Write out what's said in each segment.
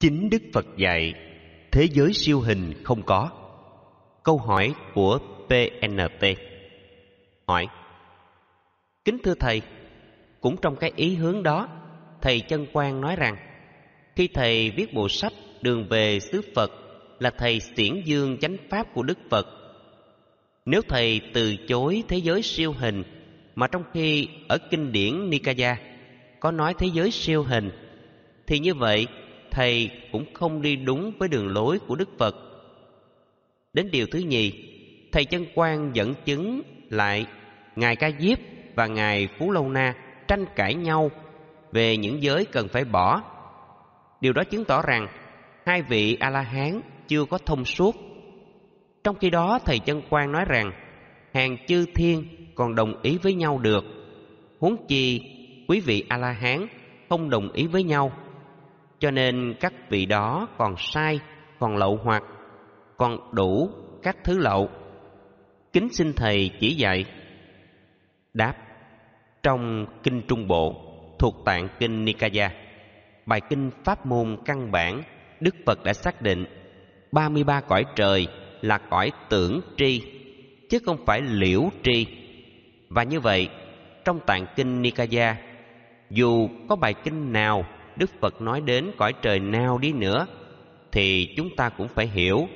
Chính Đức Phật dạy, thế giới siêu hình không có. Câu hỏi của PNT Hỏi Kính thưa Thầy, cũng trong cái ý hướng đó, Thầy Chân Quang nói rằng, khi Thầy viết bộ sách Đường về xứ Phật là Thầy xiển dương chánh pháp của Đức Phật. Nếu Thầy từ chối thế giới siêu hình, mà trong khi ở kinh điển Nikaya có nói thế giới siêu hình, thì như vậy thầy cũng không đi đúng với đường lối của Đức Phật. Đến điều thứ nhì, thầy chân quan dẫn chứng lại ngài Ca Diếp và ngài Phú Lâu Na tranh cãi nhau về những giới cần phải bỏ. Điều đó chứng tỏ rằng hai vị A La Hán chưa có thông suốt. Trong khi đó thầy chân quan nói rằng hàng chư thiên còn đồng ý với nhau được, huống chi quý vị A La Hán không đồng ý với nhau cho nên các vị đó còn sai còn lậu hoặc còn đủ các thứ lậu kính xin thầy chỉ dạy đáp trong kinh trung bộ thuộc tạng kinh nikaya bài kinh pháp môn căn bản đức phật đã xác định 33 cõi trời là cõi tưởng tri chứ không phải liễu tri và như vậy trong tạng kinh nikaya dù có bài kinh nào Đức Phật nói đến cõi trời nào đi nữa thì chúng ta cũng phải hiểu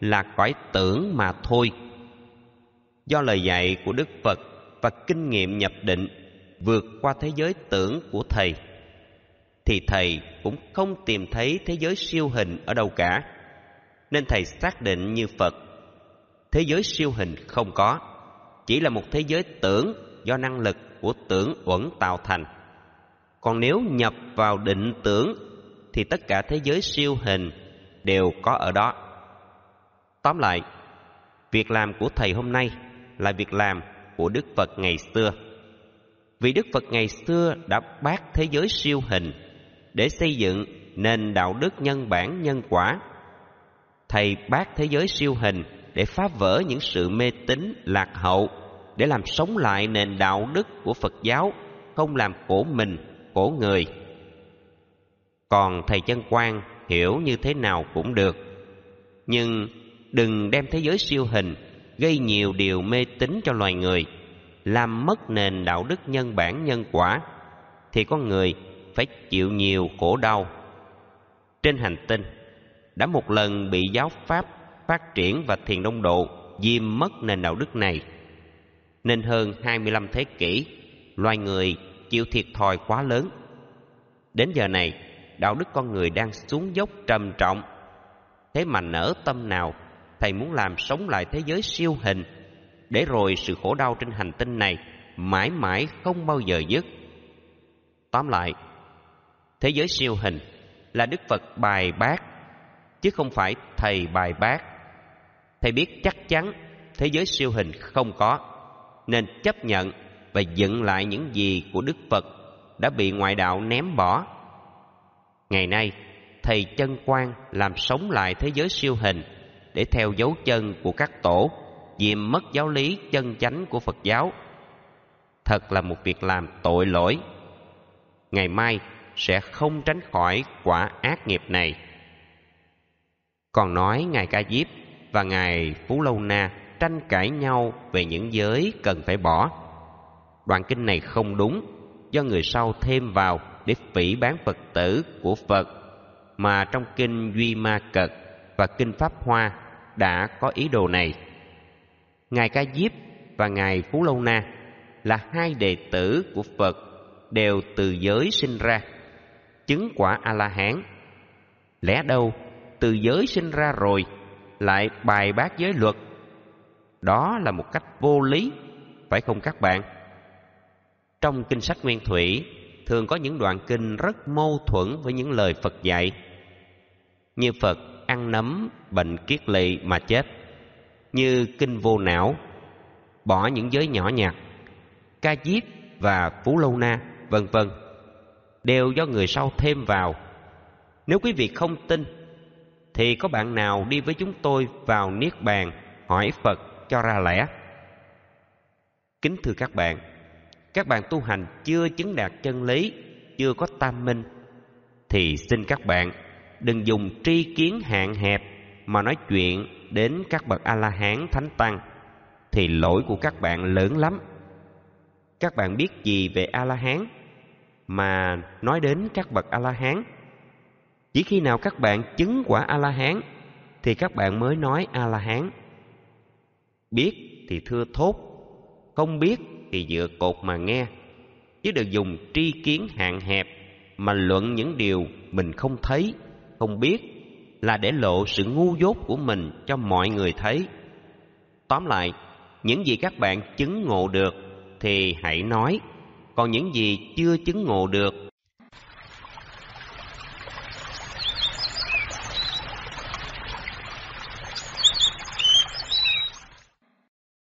là cõi tưởng mà thôi. Do lời dạy của Đức Phật và kinh nghiệm nhập định vượt qua thế giới tưởng của thầy thì thầy cũng không tìm thấy thế giới siêu hình ở đâu cả. Nên thầy xác định như Phật, thế giới siêu hình không có, chỉ là một thế giới tưởng do năng lực của tưởng uẩn tạo thành còn nếu nhập vào định tưởng thì tất cả thế giới siêu hình đều có ở đó tóm lại việc làm của thầy hôm nay là việc làm của đức phật ngày xưa vì đức phật ngày xưa đã bác thế giới siêu hình để xây dựng nền đạo đức nhân bản nhân quả thầy bác thế giới siêu hình để phá vỡ những sự mê tín lạc hậu để làm sống lại nền đạo đức của phật giáo không làm khổ mình của người còn thầy chân quan hiểu như thế nào cũng được nhưng đừng đem thế giới siêu hình gây nhiều điều mê tín cho loài người làm mất nền đạo đức nhân bản nhân quả thì con người phải chịu nhiều khổ đau trên hành tinh đã một lần bị giáo pháp phát triển và thiền đông độ diêm mất nền đạo đức này nên hơn 25 thế kỷ loài người chịu thiệt thòi quá lớn. Đến giờ này, đạo đức con người đang xuống dốc trầm trọng. Thế mà nở tâm nào, thầy muốn làm sống lại thế giới siêu hình, để rồi sự khổ đau trên hành tinh này mãi mãi không bao giờ dứt. Tóm lại, thế giới siêu hình là Đức Phật bài bác, chứ không phải thầy bài bác. Thầy biết chắc chắn thế giới siêu hình không có, nên chấp nhận và dựng lại những gì của Đức Phật đã bị ngoại đạo ném bỏ. Ngày nay, thầy chân quan làm sống lại thế giới siêu hình để theo dấu chân của các tổ, diệm mất giáo lý chân chánh của Phật giáo. Thật là một việc làm tội lỗi. Ngày mai sẽ không tránh khỏi quả ác nghiệp này. Còn nói ngài Ca Diếp và ngài Phú Lâu Na tranh cãi nhau về những giới cần phải bỏ đoạn kinh này không đúng do người sau thêm vào để phỉ bán phật tử của phật mà trong kinh duy ma cật và kinh pháp hoa đã có ý đồ này ngài ca diếp và ngài phú lâu na là hai đệ tử của phật đều từ giới sinh ra chứng quả a la hán lẽ đâu từ giới sinh ra rồi lại bài bác giới luật đó là một cách vô lý phải không các bạn trong kinh sách Nguyên Thủy, thường có những đoạn kinh rất mâu thuẫn với những lời Phật dạy. Như Phật ăn nấm bệnh kiết lỵ mà chết, như kinh vô não, bỏ những giới nhỏ nhặt, ca diếp và phú lâu na, vân vân đều do người sau thêm vào. Nếu quý vị không tin thì có bạn nào đi với chúng tôi vào niết bàn hỏi Phật cho ra lẽ. Kính thưa các bạn, các bạn tu hành chưa chứng đạt chân lý chưa có tam minh thì xin các bạn đừng dùng tri kiến hạn hẹp mà nói chuyện đến các bậc a la hán thánh tăng thì lỗi của các bạn lớn lắm các bạn biết gì về a la hán mà nói đến các bậc a la hán chỉ khi nào các bạn chứng quả a la hán thì các bạn mới nói a la hán biết thì thưa thốt không biết thì dựa cột mà nghe chứ đừng dùng tri kiến hạn hẹp mà luận những điều mình không thấy không biết là để lộ sự ngu dốt của mình cho mọi người thấy tóm lại những gì các bạn chứng ngộ được thì hãy nói còn những gì chưa chứng ngộ được